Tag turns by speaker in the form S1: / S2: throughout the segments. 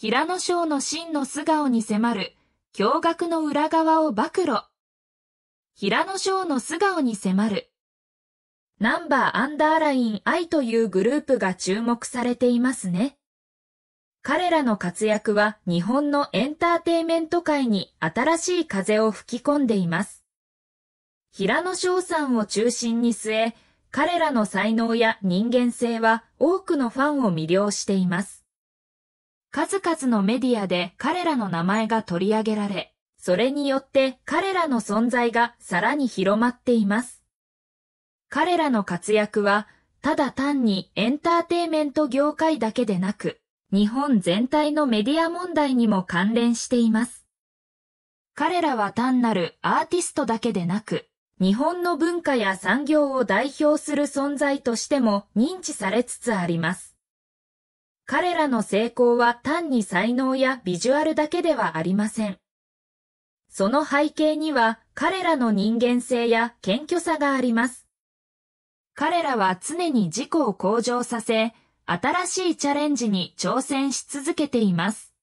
S1: 平野翔の真の素顔に迫る、驚愕の裏側を暴露。平野翔の素顔に迫る。ナンバーアンダーライン I というグループが注目されていますね。彼らの活躍は日本のエンターテイメント界に新しい風を吹き込んでいます。平野翔さんを中心に据え、彼らの才能や人間性は多くのファンを魅了しています。数々のメディアで彼らの名前が取り上げられ、それによって彼らの存在がさらに広まっています。彼らの活躍は、ただ単にエンターテイメント業界だけでなく、日本全体のメディア問題にも関連しています。彼らは単なるアーティストだけでなく、日本の文化や産業を代表する存在としても認知されつつあります。彼らの成功は単に才能やビジュアルだけではありません。その背景には彼らの人間性や謙虚さがあります。彼らは常に自己を向上させ、新しいチャレンジに挑戦し続けています。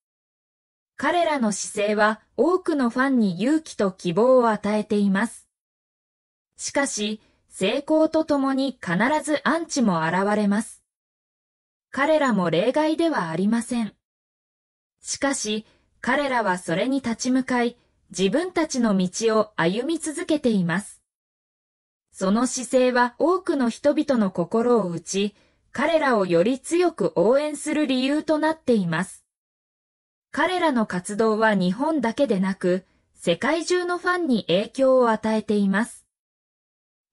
S1: 彼らの姿勢は多くのファンに勇気と希望を与えています。しかし、成功とともに必ずアンチも現れます。彼らも例外ではありません。しかし、彼らはそれに立ち向かい、自分たちの道を歩み続けています。その姿勢は多くの人々の心を打ち、彼らをより強く応援する理由となっています。彼らの活動は日本だけでなく、世界中のファンに影響を与えています。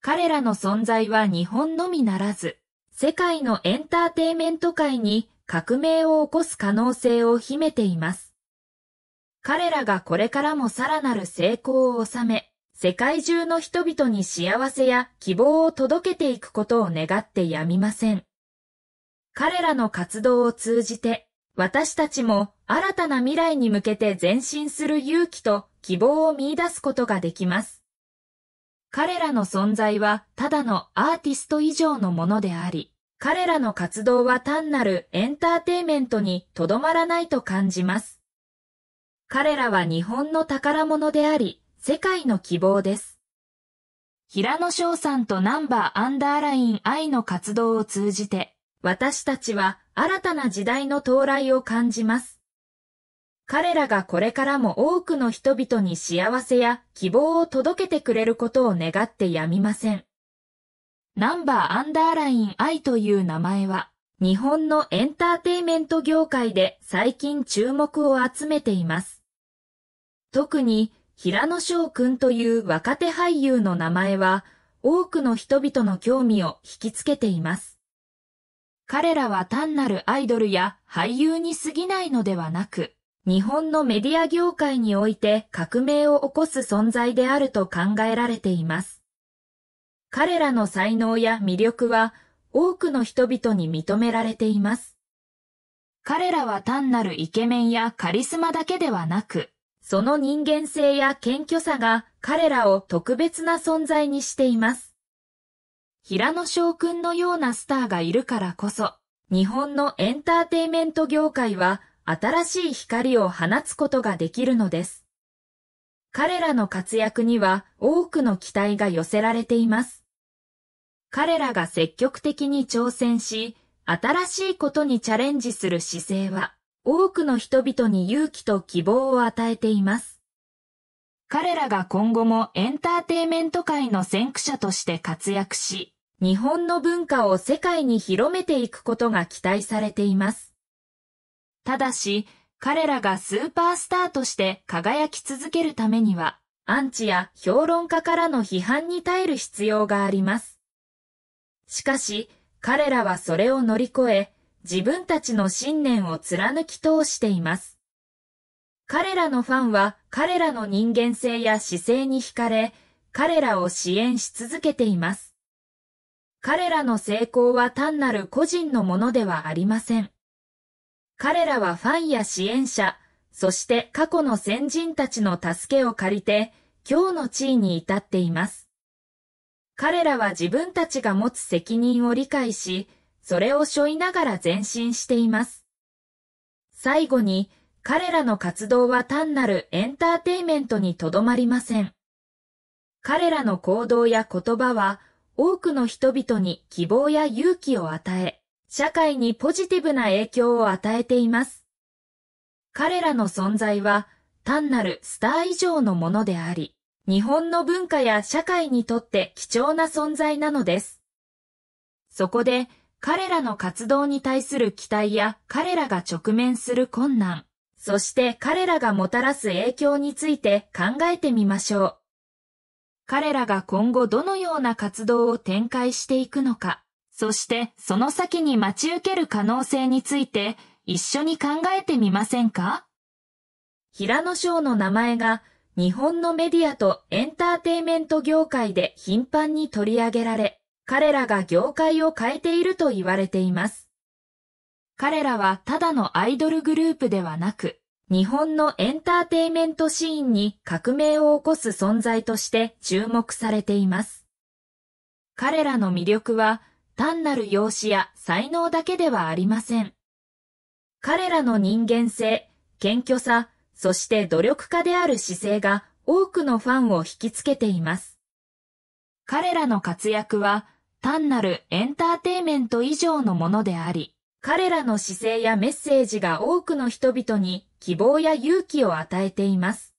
S1: 彼らの存在は日本のみならず、世界のエンターテイメント界に革命を起こす可能性を秘めています。彼らがこれからもさらなる成功を収め、世界中の人々に幸せや希望を届けていくことを願ってやみません。彼らの活動を通じて、私たちも新たな未来に向けて前進する勇気と希望を見出すことができます。彼らの存在はただのアーティスト以上のものであり、彼らの活動は単なるエンターテイメントにとどまらないと感じます。彼らは日本の宝物であり、世界の希望です。平野翔さんとナンバーアンダーライン愛の活動を通じて、私たちは新たな時代の到来を感じます。彼らがこれからも多くの人々に幸せや希望を届けてくれることを願ってやみません。ナンバーアンダーライン I という名前は、日本のエンターテイメント業界で最近注目を集めています。特に、平野翔くんという若手俳優の名前は、多くの人々の興味を引きつけています。彼らは単なるアイドルや俳優に過ぎないのではなく、日本のメディア業界において革命を起こす存在であると考えられています。彼らの才能や魅力は多くの人々に認められています。彼らは単なるイケメンやカリスマだけではなく、その人間性や謙虚さが彼らを特別な存在にしています。平野翔くんのようなスターがいるからこそ、日本のエンターテイメント業界は新しい光を放つことができるのです。彼らの活躍には多くの期待が寄せられています。彼らが積極的に挑戦し、新しいことにチャレンジする姿勢は、多くの人々に勇気と希望を与えています。彼らが今後もエンターテイメント界の先駆者として活躍し、日本の文化を世界に広めていくことが期待されています。ただし、彼らがスーパースターとして輝き続けるためには、アンチや評論家からの批判に耐える必要があります。しかし、彼らはそれを乗り越え、自分たちの信念を貫き通しています。彼らのファンは彼らの人間性や姿勢に惹かれ、彼らを支援し続けています。彼らの成功は単なる個人のものではありません。彼らはファンや支援者、そして過去の先人たちの助けを借りて、今日の地位に至っています。彼らは自分たちが持つ責任を理解し、それを背負いながら前進しています。最後に、彼らの活動は単なるエンターテイメントにとどまりません。彼らの行動や言葉は、多くの人々に希望や勇気を与え、社会にポジティブな影響を与えています。彼らの存在は単なるスター以上のものであり、日本の文化や社会にとって貴重な存在なのです。そこで彼らの活動に対する期待や彼らが直面する困難、そして彼らがもたらす影響について考えてみましょう。彼らが今後どのような活動を展開していくのか。そしてその先に待ち受ける可能性について一緒に考えてみませんか平野翔の名前が日本のメディアとエンターテイメント業界で頻繁に取り上げられ、彼らが業界を変えていると言われています。彼らはただのアイドルグループではなく、日本のエンターテイメントシーンに革命を起こす存在として注目されています。彼らの魅力は単なる容姿や才能だけではありません。彼らの人間性、謙虚さ、そして努力家である姿勢が多くのファンを引きつけています。彼らの活躍は単なるエンターテイメント以上のものであり、彼らの姿勢やメッセージが多くの人々に希望や勇気を与えています。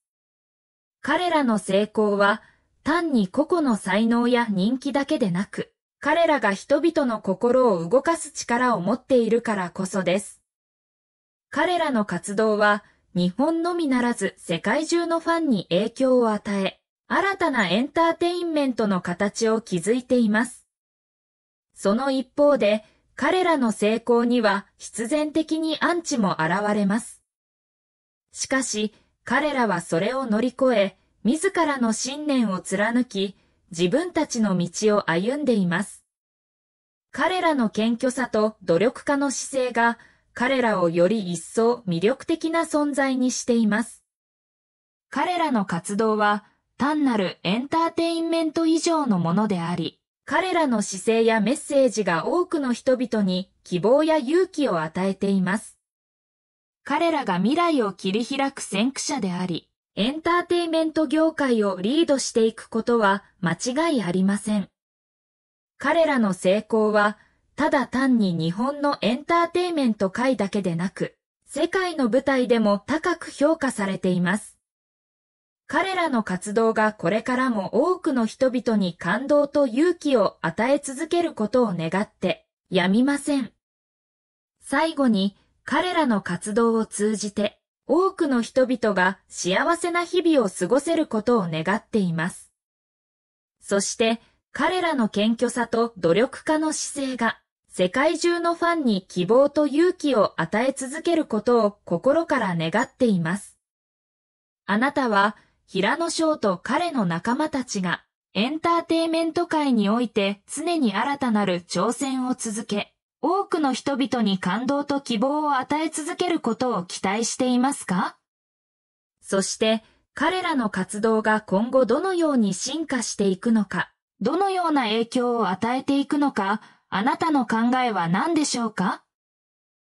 S1: 彼らの成功は単に個々の才能や人気だけでなく、彼らが人々の心を動かす力を持っているからこそです。彼らの活動は、日本のみならず世界中のファンに影響を与え、新たなエンターテインメントの形を築いています。その一方で、彼らの成功には必然的にアンチも現れます。しかし、彼らはそれを乗り越え、自らの信念を貫き、自分たちの道を歩んでいます。彼らの謙虚さと努力家の姿勢が彼らをより一層魅力的な存在にしています。彼らの活動は単なるエンターテインメント以上のものであり、彼らの姿勢やメッセージが多くの人々に希望や勇気を与えています。彼らが未来を切り開く先駆者であり、エンターテイメント業界をリードしていくことは間違いありません。彼らの成功は、ただ単に日本のエンターテイメント界だけでなく、世界の舞台でも高く評価されています。彼らの活動がこれからも多くの人々に感動と勇気を与え続けることを願って、やみません。最後に、彼らの活動を通じて、多くの人々が幸せな日々を過ごせることを願っています。そして、彼らの謙虚さと努力家の姿勢が、世界中のファンに希望と勇気を与え続けることを心から願っています。あなたは、平野翔と彼の仲間たちが、エンターテイメント界において常に新たなる挑戦を続け、多くの人々に感動と希望を与え続けることを期待していますかそして、彼らの活動が今後どのように進化していくのか、どのような影響を与えていくのか、あなたの考えは何でしょうか